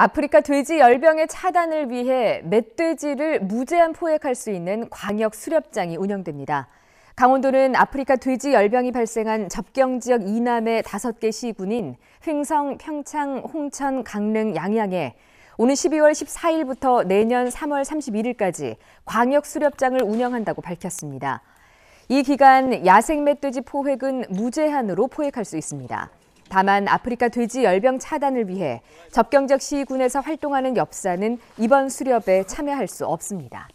아프리카 돼지 열병의 차단을 위해 멧돼지를 무제한 포획할 수 있는 광역 수렵장이 운영됩니다. 강원도는 아프리카 돼지 열병이 발생한 접경 지역 이남의 다섯 개 시군인 횡성, 평창, 홍천, 강릉, 양양에 오는 12월 14일부터 내년 3월 31일까지 광역 수렵장을 운영한다고 밝혔습니다. 이 기간 야생 멧돼지 포획은 무제한으로 포획할 수 있습니다. 다만 아프리카 돼지 열병 차단을 위해 접경적 시군에서 활동하는 엽사는 이번 수렵에 참여할 수 없습니다.